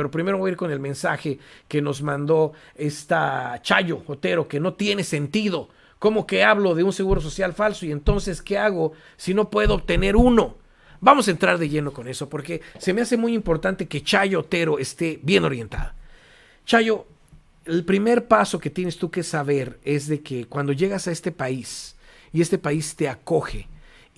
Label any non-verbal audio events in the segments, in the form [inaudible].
Pero primero voy a ir con el mensaje que nos mandó esta Chayo Otero, que no tiene sentido. ¿Cómo que hablo de un seguro social falso? ¿Y entonces qué hago si no puedo obtener uno? Vamos a entrar de lleno con eso, porque se me hace muy importante que Chayo Otero esté bien orientada. Chayo, el primer paso que tienes tú que saber es de que cuando llegas a este país y este país te acoge,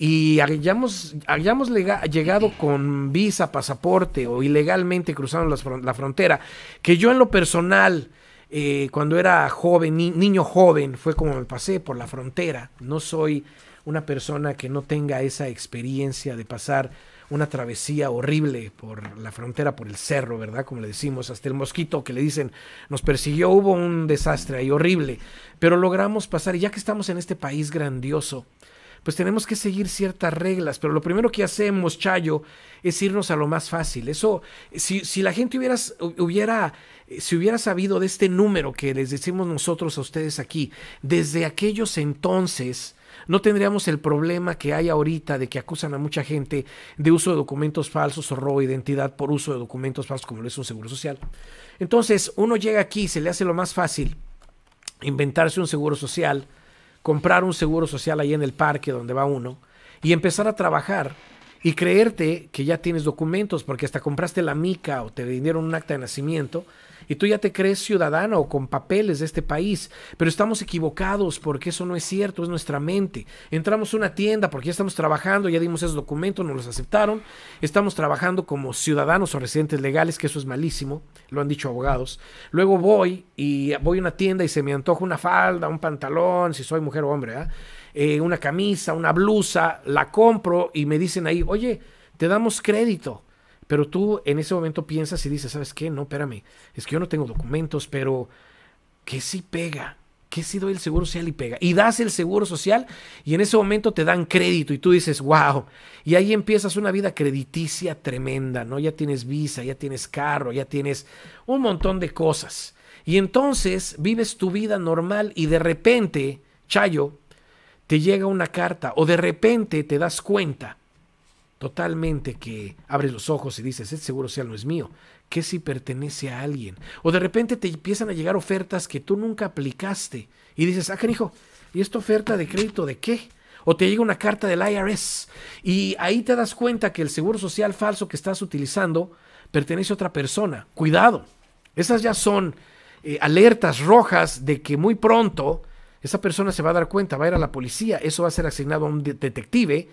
y hayamos, hayamos llegado con visa, pasaporte o ilegalmente cruzando la, frontera, que yo en lo personal, eh, cuando era joven, niño joven, fue como me pasé por la frontera. No soy una persona que no tenga esa experiencia de pasar una travesía horrible por la frontera, por el cerro, ¿verdad? Como le decimos, hasta el mosquito que le dicen nos persiguió, hubo un desastre ahí horrible, pero logramos pasar, y ya que estamos en este país grandioso, pues tenemos que seguir ciertas reglas, pero lo primero que hacemos, Chayo, es irnos a lo más fácil. Eso, si, la gente hubiera, hubiera, si hubiera sabido de este número que les decimos nosotros a ustedes aquí, desde aquellos entonces, no tendríamos el problema que hay ahorita de que acusan a mucha gente de uso de documentos falsos o robo de identidad por uso de documentos falsos como lo es un seguro social. Entonces, uno llega aquí, y se le hace lo más fácil, inventarse un seguro social, comprar un seguro social ahí en el parque donde va uno y empezar a trabajar y creerte que ya tienes documentos porque hasta compraste la mica o te dieron un acta de nacimiento y tú ya te crees ciudadano con papeles de este país, pero estamos equivocados porque eso no es cierto, es nuestra mente. Entramos a una tienda porque ya estamos trabajando, ya dimos esos documentos, nos los aceptaron, estamos trabajando como ciudadanos o residentes legales, que eso es malísimo, lo han dicho abogados. Luego voy y voy a una tienda y se me antoja una falda, un pantalón, si soy mujer o hombre, ¿ah? eh, una camisa, una blusa, la compro y me dicen ahí, oye, te damos crédito pero tú en ese momento piensas y dices, ¿sabes qué? No, espérame, es que yo no tengo documentos, pero que si pega, que si doy el seguro social y pega. Y das el seguro social y en ese momento te dan crédito y tú dices, wow. Y ahí empiezas una vida crediticia tremenda, ¿no? Ya tienes visa, ya tienes carro, ya tienes un montón de cosas. Y entonces vives tu vida normal y de repente, Chayo, te llega una carta o de repente te das cuenta totalmente que abres los ojos y dices, este seguro social no es mío, que si pertenece a alguien. O de repente te empiezan a llegar ofertas que tú nunca aplicaste y dices, ah, hijo? ¿y esta oferta de crédito de qué? O te llega una carta del IRS y ahí te das cuenta que el seguro social falso que estás utilizando pertenece a otra persona. Cuidado, esas ya son eh, alertas rojas de que muy pronto esa persona se va a dar cuenta, va a ir a la policía, eso va a ser asignado a un detective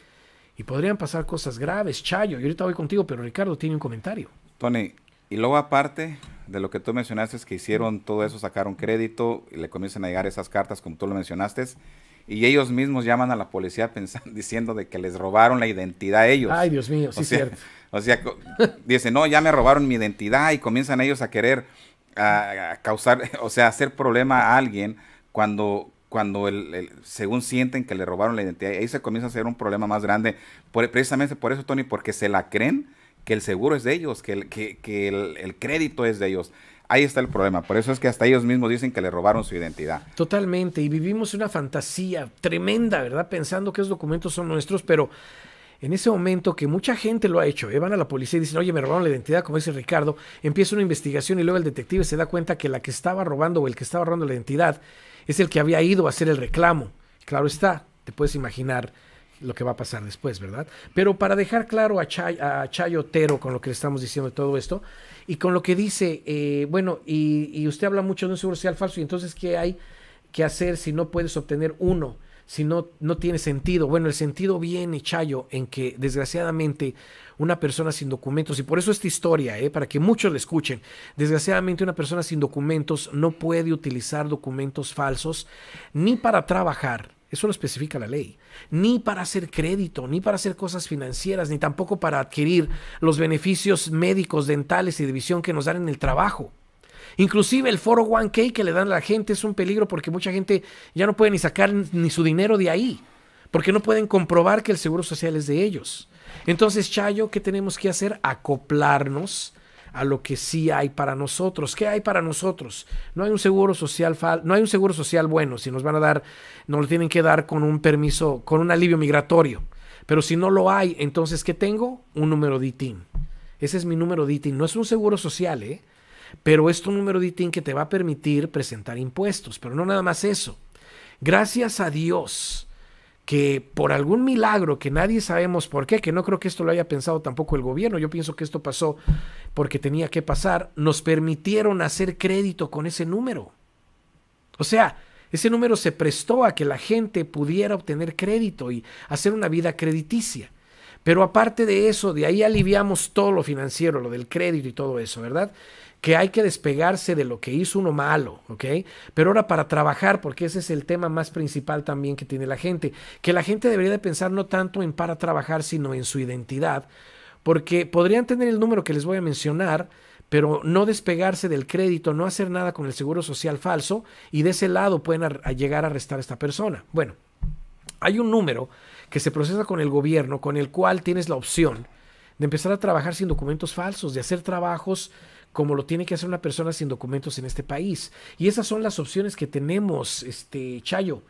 y podrían pasar cosas graves, Chayo. Y ahorita voy contigo, pero Ricardo tiene un comentario. Tony, y luego aparte de lo que tú mencionaste, es que hicieron todo eso, sacaron crédito y le comienzan a llegar esas cartas, como tú lo mencionaste, y ellos mismos llaman a la policía [laughs] pensando, diciendo de que les robaron la identidad a ellos. Ay, Dios mío, sí, es cierto. [laughs] O sea, dicen, no, ya me robaron mi identidad y comienzan ellos a querer causar, [laughs] o sea, hacer problema a alguien cuando cuando el, según sienten que le robaron la identidad, ahí se comienza a hacer un problema más grande. precisamente por eso, Tony, porque se la creen que el seguro es de ellos, que, el, que, el, el, crédito es de ellos. Ahí está el problema. Por eso es que hasta ellos mismos dicen que le robaron su identidad. Totalmente. Y vivimos una fantasía tremenda, ¿verdad? Pensando que esos documentos son nuestros, pero en ese momento que mucha gente lo ha hecho, eh, van a la policía y dicen, oye, me robaron la identidad, como dice Ricardo, empieza una investigación y luego el detective se da cuenta que la que estaba robando o el que estaba robando la identidad es el que había ido a hacer el reclamo. Claro está, te puedes imaginar lo que va a pasar después, ¿verdad? Pero para dejar claro a, Chay, Chayo Otero con lo que le estamos diciendo de todo esto y con lo que dice, eh, bueno, y, y usted habla mucho de un seguro social falso y entonces, ¿qué hay que hacer si no puedes obtener uno? si no, no tiene sentido. Bueno, el sentido viene, Chayo, en que desgraciadamente una persona sin documentos, y por eso esta historia, eh, para que muchos la escuchen, desgraciadamente una persona sin documentos no puede utilizar documentos falsos ni para trabajar, eso lo especifica la ley. Ni para hacer crédito, ni para hacer cosas financieras, ni tampoco para adquirir los beneficios médicos, dentales y de visión que nos dan en el trabajo. Inclusive el foro 1K que le dan a la gente es un peligro porque mucha gente ya no puede ni sacar ni su dinero de ahí, porque no pueden comprobar que el seguro social es de ellos. Entonces, Chayo, ¿qué tenemos que hacer? Acoplarnos a lo que sí hay para nosotros. ¿Qué hay para nosotros? No hay un seguro social no hay un seguro social bueno, si nos van a dar nos lo tienen que dar con un permiso, con un alivio migratorio. Pero si no lo hay, entonces ¿qué tengo? Un número de Ese es mi número de no es un seguro social, ¿eh? Pero es número de ITIN que te va a permitir presentar impuestos. Pero no nada más eso. Gracias a Dios que por algún milagro que nadie sabemos por qué, que no creo que esto lo haya pensado tampoco el gobierno, yo pienso que esto pasó porque tenía que pasar, nos permitieron hacer crédito con ese número. O sea, ese número se prestó a que la gente pudiera obtener crédito y hacer una vida crediticia. Pero aparte de eso, de ahí aliviamos todo lo financiero, lo del crédito y todo eso, ¿verdad? que hay que despegarse de lo que hizo uno malo, ¿ok? Pero ahora para trabajar, porque ese es el tema más principal también que tiene la gente, que la gente debería de pensar no tanto en para trabajar, sino en su identidad, porque podrían tener el número que les voy a mencionar, pero no despegarse del crédito, no hacer nada con el seguro social falso y de ese lado pueden llegar a arrestar a esta persona. Bueno, hay un número que se procesa con el gobierno con el cual tienes la opción de empezar a trabajar sin documentos falsos, de hacer trabajos como lo tiene que hacer una persona sin documentos en este país. Y esas son las opciones que tenemos, este Chayo.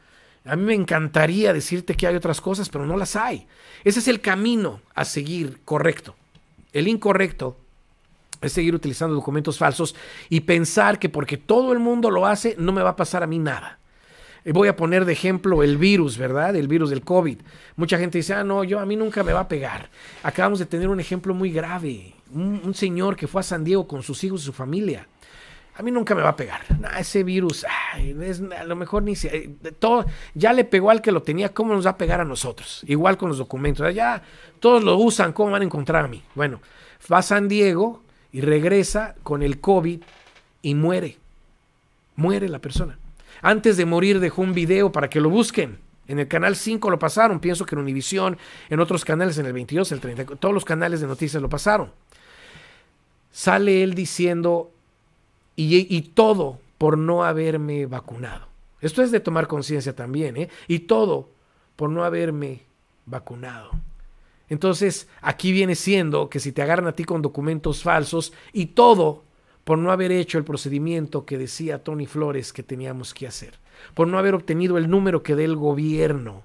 A mí me encantaría decirte que hay otras cosas, pero no las hay. Ese es el camino a seguir correcto. El incorrecto es seguir utilizando documentos falsos y pensar que porque todo el mundo lo hace, no me va a pasar a mí nada. Eh, voy a poner de ejemplo el virus, ¿verdad? El virus del COVID. Mucha gente dice, ah, no, yo a mí nunca me va a pegar. Acabamos de tener un ejemplo muy grave un, señor que fue a San Diego con sus hijos y su familia. A mí nunca me va a pegar. ese virus, a lo mejor ni se. Eh, ya le pegó al que lo tenía, ¿cómo nos va a pegar a nosotros? Igual con los documentos. Ya todos lo usan, ¿cómo van a encontrar a mí? Bueno, va a San Diego y regresa con el COVID y muere. Muere la persona. Antes de morir dejó un video para que lo busquen. En el canal 5 lo pasaron, pienso que en Univisión, en otros canales, en el 22, el 30, todos los canales de noticias lo pasaron sale él diciendo, y, todo por no haberme vacunado. Esto es de tomar conciencia también, ¿eh? Y todo por no haberme vacunado. Entonces, aquí viene siendo que si te agarran a ti con documentos falsos y todo por no haber hecho el procedimiento que decía Tony Flores que teníamos que hacer, por no haber obtenido el número que dé el gobierno,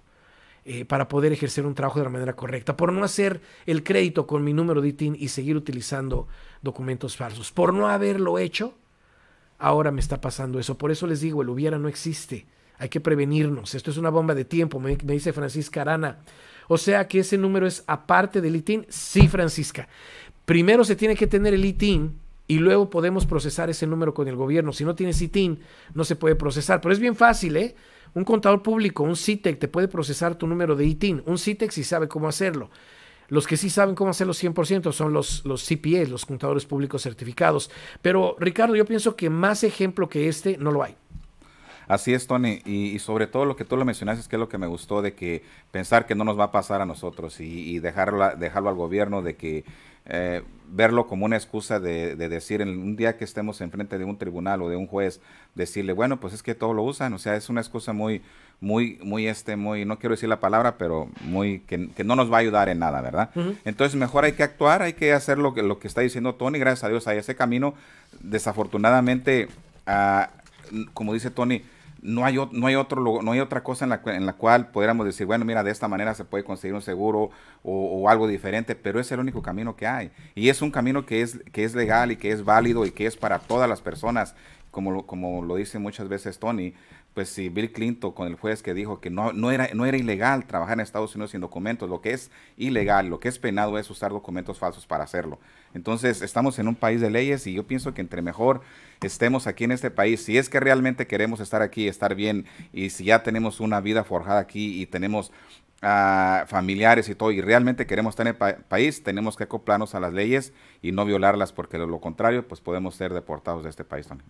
eh, para poder ejercer un trabajo de la manera correcta, por no hacer el crédito con mi número de ITIN y seguir utilizando documentos falsos, por no haberlo hecho, ahora me está pasando eso. Por eso les digo, el hubiera no existe. Hay que prevenirnos. Esto es una bomba de tiempo, me, me dice Francisca Arana. O sea que ese número es aparte del ITIN. Sí, Francisca. Primero se tiene que tener el ITIN y luego podemos procesar ese número con el gobierno. Si no tienes ITIN, no se puede procesar. Pero es bien fácil, ¿eh? Un contador público, un CITEC, e te puede procesar tu número de ITIN. Un CITEC e sí sabe cómo hacerlo. Los que sí saben cómo hacerlo 100% son los, los CPAs, los contadores públicos certificados. Pero Ricardo, yo pienso que más ejemplo que este no lo hay. Así es, Tony, y, sobre todo lo que tú lo mencionaste es que es lo que me gustó de que pensar que no nos va a pasar a nosotros y, dejarlo, dejarlo al gobierno de que eh, verlo como una excusa de, decir en un día que estemos enfrente de un tribunal o de un juez, decirle, bueno, pues es que todo lo usan, o sea, es una excusa muy, muy, muy, este, muy, no quiero decir la palabra, pero muy, que, no nos va a ayudar en nada, ¿verdad? Entonces, mejor hay que actuar, hay que hacer lo que, lo que está diciendo Tony, gracias a Dios, hay ese camino, desafortunadamente, ah, como dice Tony, no hay, no hay, otro, no hay otra cosa en la, en la cual pudiéramos decir, bueno, mira, de esta manera se puede conseguir un seguro o, algo diferente, pero es el único camino que hay. Y es un camino que es, que es legal y que es válido y que es para todas las personas, como como lo dice muchas veces Tony, pues si Bill Clinton con el juez que dijo que no, no, era, no era ilegal trabajar en Estados Unidos sin documentos, lo que es ilegal, lo que es penado es usar documentos falsos para hacerlo. Entonces, estamos en un país de leyes y yo pienso que entre mejor estemos aquí en este país, si es que realmente queremos estar aquí, estar bien, y si ya tenemos una vida forjada aquí y tenemos ah, familiares y todo, y realmente queremos estar en el país, tenemos que acoplarnos a las leyes y no violarlas, porque lo contrario, pues podemos ser deportados de este país también.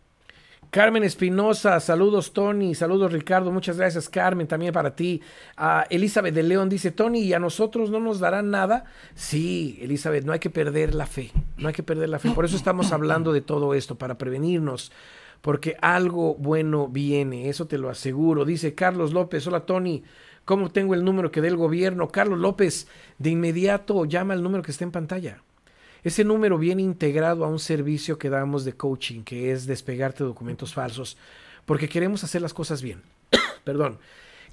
Carmen Espinosa, saludos Tony, saludos Ricardo, muchas gracias Carmen también para ti. Ah, Elizabeth de León dice, Tony, ¿y a nosotros no nos darán nada? Sí, Elizabeth, no hay que perder la fe, no hay que perder la fe. Por eso estamos hablando de todo esto, para prevenirnos porque algo bueno viene, eso te lo aseguro. Dice Carlos López, hola Tony, ¿cómo tengo el número que dé el gobierno? Carlos López, de inmediato llama al número que está en pantalla. Ese número viene integrado a un servicio que damos de coaching, que es despegarte documentos falsos, porque queremos hacer las cosas bien. [coughs] Perdón.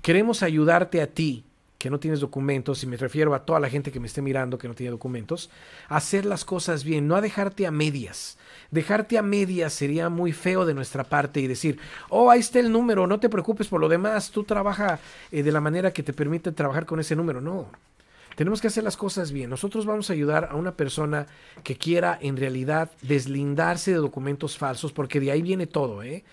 Queremos ayudarte a ti que no tienes documentos, y me refiero a toda la gente que me esté mirando que no tiene documentos, a hacer las cosas bien, no a dejarte a medias. Dejarte a medias sería muy feo de nuestra parte y decir, oh, ahí está el número, no te preocupes por lo demás, tú trabaja eh, de la manera que te permite trabajar con ese número. No, tenemos que hacer las cosas bien. Nosotros vamos a ayudar a una persona que quiera en realidad deslindarse de documentos falsos, porque de ahí viene todo, ¿eh?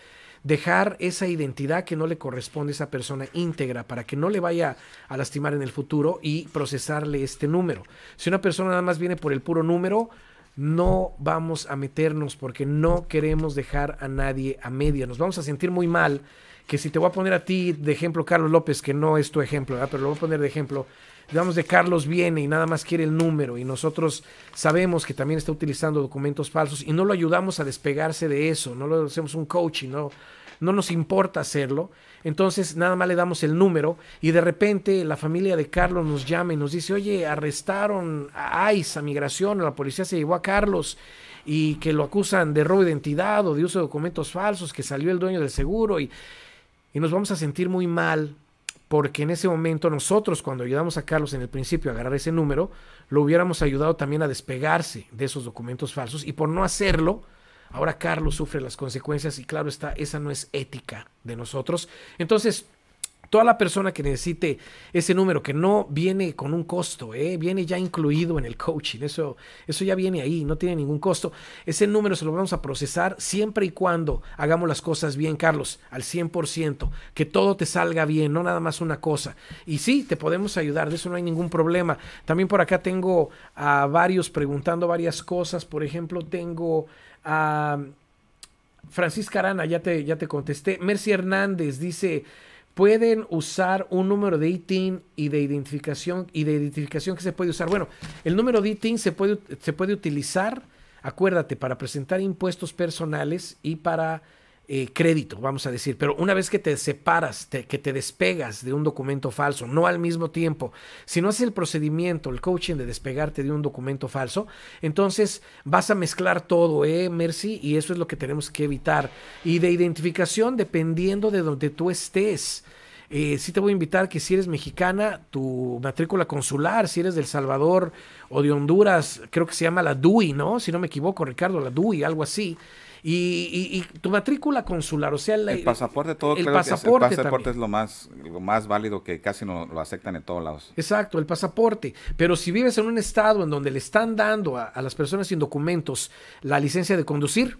Dejar esa identidad que no le corresponde a esa persona íntegra para que no le vaya a lastimar en el futuro y procesarle este número. Si una persona nada más viene por el puro número, no vamos a meternos porque no queremos dejar a nadie a media. Nos vamos a sentir muy mal que si te voy a poner a ti de ejemplo Carlos López, que no es tu ejemplo, pero lo voy a poner de ejemplo, digamos, de Carlos viene y nada más quiere el número y nosotros sabemos que también está utilizando documentos falsos y no lo ayudamos a despegarse de eso, no lo hacemos un coaching, no, no nos importa hacerlo. Entonces nada más le damos el número y de repente la familia de Carlos nos llama y nos dice, oye, arrestaron a ICE, a Migración, la policía se llevó a Carlos y que lo acusan de robo de identidad o de uso de documentos falsos, que salió el dueño del seguro y, y nos vamos a sentir muy mal porque en ese momento nosotros cuando ayudamos a Carlos en el principio a agarrar ese número, lo hubiéramos ayudado también a despegarse de esos documentos falsos y por no hacerlo, ahora Carlos sufre las consecuencias y claro está, esa no es ética de nosotros. Entonces, Toda la persona que necesite ese número, que no viene con un costo, ¿eh? viene ya incluido en el coaching, eso, eso ya viene ahí, no tiene ningún costo. Ese número se lo vamos a procesar siempre y cuando hagamos las cosas bien, Carlos, al 100%, que todo te salga bien, no nada más una cosa. Y sí, te podemos ayudar, de eso no hay ningún problema. También por acá tengo a varios preguntando varias cosas, por ejemplo, tengo a... Francisca Arana, ya te, ya te contesté. Mercy Hernández dice, pueden usar un número de ITIN y de identificación y de identificación que se puede usar. Bueno, el número de ITIN se puede, se puede utilizar, acuérdate, para presentar impuestos personales y para eh, crédito, vamos a decir, pero una vez que te separas, que te despegas de un documento falso, no al mismo tiempo, si no haces el procedimiento, el coaching de despegarte de un documento falso, entonces vas a mezclar todo, ¿eh, Mercy? Y eso es lo que tenemos que evitar. Y de identificación, dependiendo de donde tú estés. Eh, sí te voy a invitar que si eres mexicana, tu matrícula consular, si eres del Salvador o de Honduras, creo que se llama la DUI, ¿no? Si no me equivoco, Ricardo, la DUI, algo así. Y, tu matrícula consular, o sea, el pasaporte, todo el pasaporte, que es, lo más, lo más válido que casi no lo aceptan en todos lados. Exacto, el pasaporte. Pero si vives en un estado en donde le están dando a las personas sin documentos la licencia de conducir,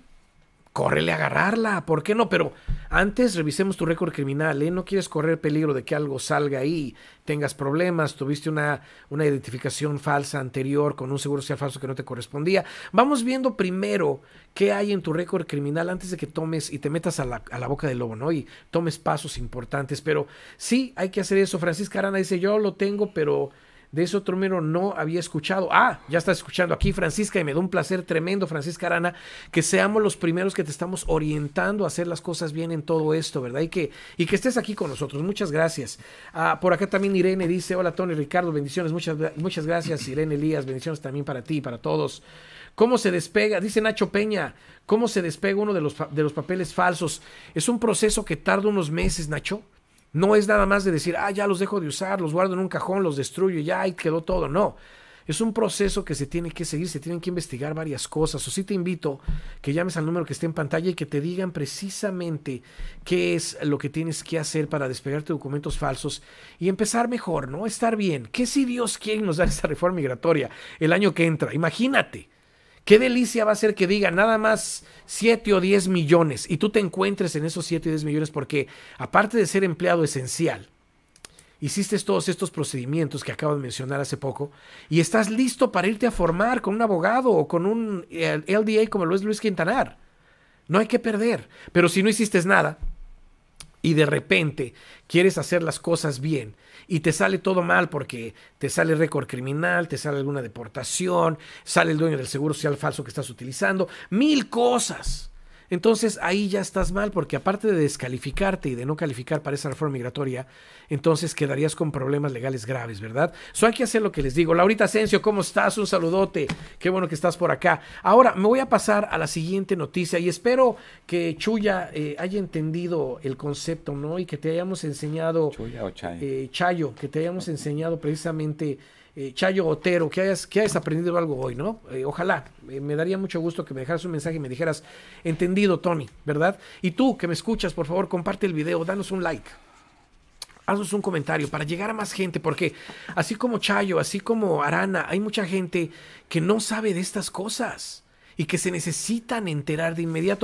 córrele a agarrarla, ¿por qué no? Pero antes revisemos tu récord criminal, ¿eh? No quieres correr peligro de que algo salga ahí, tengas problemas, tuviste una, una identificación falsa anterior con un seguro social falso que no te correspondía. Vamos viendo primero qué hay en tu récord criminal antes de que tomes y te metas a la, a la boca del lobo, ¿no? Y tomes pasos importantes, pero sí, hay que hacer eso. Francisca Arana dice, yo lo tengo, pero de eso mero no había escuchado. Ah, ya estás escuchando aquí, Francisca, y me da un placer tremendo, Francisca Arana, que seamos los primeros que te estamos orientando a hacer las cosas bien en todo esto, ¿verdad? Y que, y que estés aquí con nosotros. Muchas gracias. Ah, por acá también Irene dice, hola Tony, Ricardo, bendiciones. Muchas, muchas gracias, Irene Elías, bendiciones también para ti, y para todos. ¿Cómo se despega? Dice Nacho Peña, ¿cómo se despega uno de los, de los papeles falsos? Es un proceso que tarda unos meses, Nacho. No es nada más de decir, ah, ya los dejo de usar, los guardo en un cajón, los destruyo, y ya ahí quedó todo. No. Es un proceso que se tiene que seguir, se tienen que investigar varias cosas. O sí te invito que llames al número que esté en pantalla y que te digan precisamente qué es lo que tienes que hacer para despegarte documentos falsos y empezar mejor, ¿no? Estar bien. ¿Qué si Dios quiere nos da esta reforma migratoria el año que entra? Imagínate. Qué delicia va a ser que diga nada más 7 o 10 millones y tú te encuentres en esos 7 o 10 millones porque aparte de ser empleado esencial, hiciste todos estos procedimientos que acabo de mencionar hace poco y estás listo para irte a formar con un abogado o con un eh, LDA como lo es Luis Quintanar. No hay que perder, pero si no hiciste nada, y de repente quieres hacer las cosas bien y te sale todo mal porque te sale récord criminal, te sale alguna deportación, sale el dueño del seguro social falso que estás utilizando, mil cosas. Entonces ahí ya estás mal, porque aparte de descalificarte y de no calificar para esa reforma migratoria, entonces quedarías con problemas legales graves, ¿verdad? So hay que hacer lo que les digo. Laurita Asensio, ¿cómo estás? Un saludote. Qué bueno que estás por acá. Ahora me voy a pasar a la siguiente noticia y espero que Chuya eh, haya entendido el concepto, ¿no? Y que te hayamos enseñado. Eh, Chayo, que te hayamos enseñado precisamente eh, Chayo Otero, que hayas, aprendido algo hoy, ¿no? Eh, ojalá, eh, me daría mucho gusto que me dejaras un mensaje y me dijeras, entendido, Tony, ¿verdad? Y tú que me escuchas, por favor, comparte el video, danos un like haznos un comentario para llegar a más gente, porque así como Chayo, así como Arana, hay mucha gente que no sabe de estas cosas y que se necesitan enterar de inmediato.